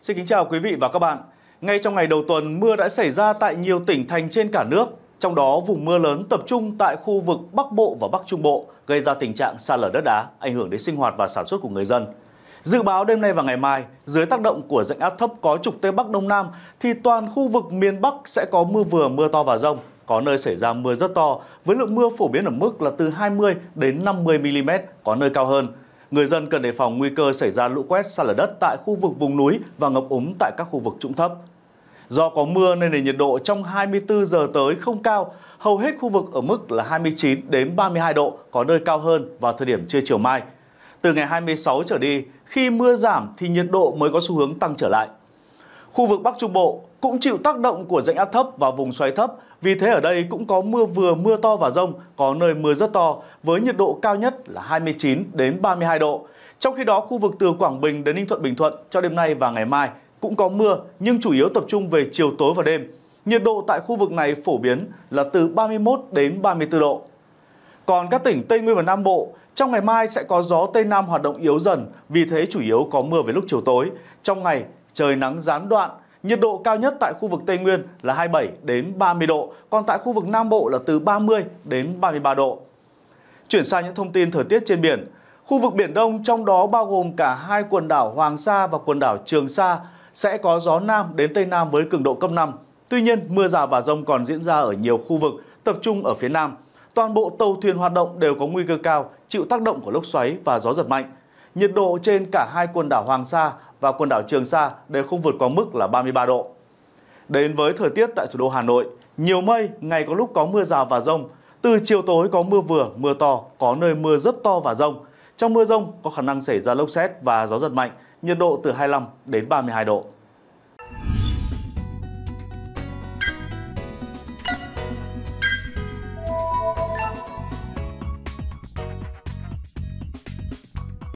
Xin kính chào quý vị và các bạn. Ngay trong ngày đầu tuần, mưa đã xảy ra tại nhiều tỉnh thành trên cả nước, trong đó vùng mưa lớn tập trung tại khu vực Bắc Bộ và Bắc Trung Bộ, gây ra tình trạng sạt lở đất đá, ảnh hưởng đến sinh hoạt và sản xuất của người dân. Dự báo đêm nay và ngày mai, dưới tác động của dạnh áp thấp có trục Tây Bắc Đông Nam, thì toàn khu vực miền Bắc sẽ có mưa vừa, mưa to và rông, có nơi xảy ra mưa rất to, với lượng mưa phổ biến ở mức là từ 20 đến 50 mm, có nơi cao hơn. Người dân cần đề phòng nguy cơ xảy ra lũ quét xa lở đất tại khu vực vùng núi và ngập úng tại các khu vực trũng thấp. Do có mưa nên nền nhiệt độ trong 24 giờ tới không cao, hầu hết khu vực ở mức là 29 đến 32 độ, có nơi cao hơn vào thời điểm trưa chiều mai. Từ ngày 26 trở đi, khi mưa giảm thì nhiệt độ mới có xu hướng tăng trở lại. Khu vực Bắc Trung Bộ cũng chịu tác động của rãnh áp thấp và vùng xoáy thấp, vì thế ở đây cũng có mưa vừa mưa to và rông, có nơi mưa rất to với nhiệt độ cao nhất là 29 đến 32 độ. Trong khi đó, khu vực từ Quảng Bình đến Ninh Thuận Bình Thuận cho đêm nay và ngày mai cũng có mưa nhưng chủ yếu tập trung về chiều tối và đêm. Nhiệt độ tại khu vực này phổ biến là từ 31 đến 34 độ. Còn các tỉnh Tây Nguyên và Nam Bộ, trong ngày mai sẽ có gió Tây Nam hoạt động yếu dần, vì thế chủ yếu có mưa về lúc chiều tối. Trong ngày trời nắng gián đoạn. Nhiệt độ cao nhất tại khu vực Tây Nguyên là 27 đến 30 độ, còn tại khu vực Nam Bộ là từ 30 đến 33 độ. Chuyển sang những thông tin thời tiết trên biển. Khu vực Biển Đông trong đó bao gồm cả hai quần đảo Hoàng Sa và quần đảo Trường Sa sẽ có gió Nam đến Tây Nam với cường độ cấp 5. Tuy nhiên, mưa rào và rông còn diễn ra ở nhiều khu vực, tập trung ở phía Nam. Toàn bộ tàu thuyền hoạt động đều có nguy cơ cao, chịu tác động của lốc xoáy và gió giật mạnh nhiệt độ trên cả hai quần đảo Hoàng Sa và quần đảo Trường Sa đều không vượt qua mức là 33 độ. Đến với thời tiết tại thủ đô Hà Nội, nhiều mây, ngày có lúc có mưa rào và rông. Từ chiều tối có mưa vừa, mưa to, có nơi mưa rất to và rông. Trong mưa rông có khả năng xảy ra lốc xét và gió giật mạnh, nhiệt độ từ 25 đến 32 độ.